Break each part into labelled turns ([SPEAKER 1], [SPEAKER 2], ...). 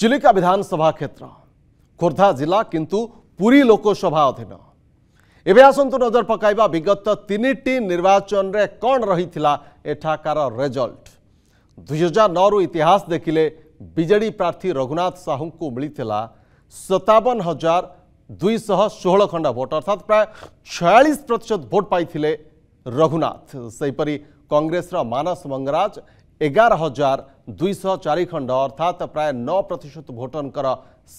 [SPEAKER 1] चिलिका विधानसभा क्षेत्र खोर्धा जिला किंतु पूरी लोकसभा अधीन एवं आसतु नजर पकाइबा विगत तीन टी निर्वाचन रे कौन रही एठाकार रेजल्ट दुई हजार नौ रु इतिहास देखिले विजेडी प्रार्थी रघुनाथ साहू को मिलता सतावन हजार दुईश षोह खंड भोट अर्थात प्राय छयास प्रतिशत भोट पाई रघुनाथ से हीपरी कंग्रेस मानस मंगराज ଏଗାର ହଜାର ଦୁଇଶହ ଚାରି ଖଣ୍ଡ ଅର୍ଥାତ୍ ପ୍ରାୟ ନଅ ପ୍ରତିଶତ ଭୋଟରଙ୍କର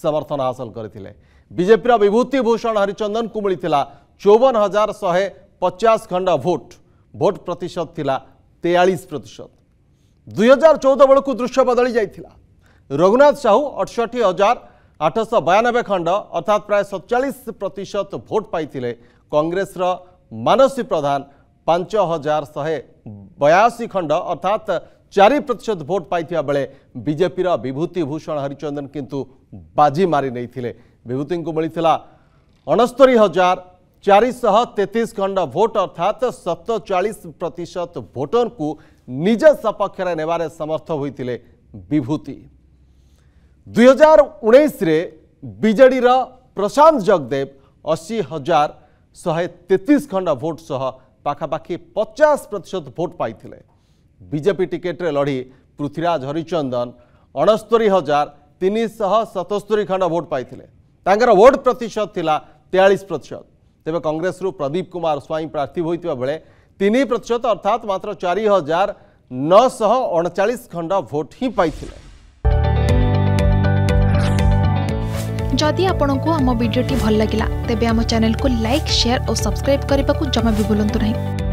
[SPEAKER 1] ସମର୍ଥନ ହାସଲ କରିଥିଲେ ବିଜେପିର ବିଭୂତିଭୂଷଣ ହରିଚନ୍ଦନଙ୍କୁ ମିଳିଥିଲା ଚଉବନ ହଜାର ଶହେ ପଚାଶ ଖଣ୍ଡ ଭୋଟ ଭୋଟ ପ୍ରତିଶତ ଥିଲା ତେୟାଳିଶ ପ୍ରତିଶତ ଦୁଇ ହଜାର ଚଉଦ ବେଳକୁ ଦୃଶ୍ୟ ବଦଳି ଯାଇଥିଲା ରଘୁନାଥ ସାହୁ ଅଠଷଠି ହଜାର ଆଠଶହ ବୟାନବେ ଖଣ୍ଡ ଅର୍ଥାତ୍ ପ୍ରାୟ ସତଚାଳିଶ ପ୍ରତିଶତ ଭୋଟ ପାଇଥିଲେ କଂଗ୍ରେସର ମାନସୀ ପ୍ରଧାନ ପାଞ୍ଚ ହଜାର ଶହେ ବୟାଅଶୀ ଖଣ୍ଡ ଅର୍ଥାତ୍ चार प्रतिशत भोट पाई बेले बीजेपी विभूति भूषण हरिचंदन किंतु बाजी मारी नहीं विभूति को मिलता अणस्तरी हजार चार शह तेतीस खंड भोट अर्थात सतचाश प्रतिशत भोटर को निज सपक्ष समर्थ होते विभूति दुई हजार उन्नीस उजेडी प्रशांत जगदेव अशी हजार शहे तेतीस खंड भोट सह पखापाखि पचास प्रतिशत भोट पाई ବିଜେପି ଟିକେଟ୍ରେ ଲଢ଼ି ପୃଥ୍ୱୀରାଜ ହରିଚନ୍ଦନ ଅଣସ୍ତରୀ ହଜାର ତିନିଶହ ସତସ୍ତରୀ ଖଣ୍ଡ ଭୋଟ୍ ପାଇଥିଲେ ତାଙ୍କର ଭୋଟ୍ ପ୍ରତିଶତ ଥିଲା ତେୟାଳିଶ ପ୍ରତିଶତ ତେବେ କଂଗ୍ରେସରୁ ପ୍ରଦୀପ କୁମାର ସ୍ୱାଇଁ ପ୍ରାର୍ଥୀ ହୋଇଥିବା ବେଳେ ତିନି ପ୍ରତିଶତ ଅର୍ଥାତ୍ ମାତ୍ର ଚାରି ହଜାର ନଅଶହ ଅଣଚାଳିଶ ଖଣ୍ଡ ଭୋଟ୍ ହିଁ ପାଇଥିଲେ
[SPEAKER 2] ଯଦି ଆପଣଙ୍କୁ ଆମ ଭିଡ଼ିଓଟି ଭଲ ଲାଗିଲା ତେବେ ଆମ ଚ୍ୟାନେଲକୁ ଲାଇକ୍ ସେୟାର ଓ ସବସ୍କ୍ରାଇବ୍ କରିବାକୁ ଜମା ବି ଭୁଲନ୍ତୁ ନାହିଁ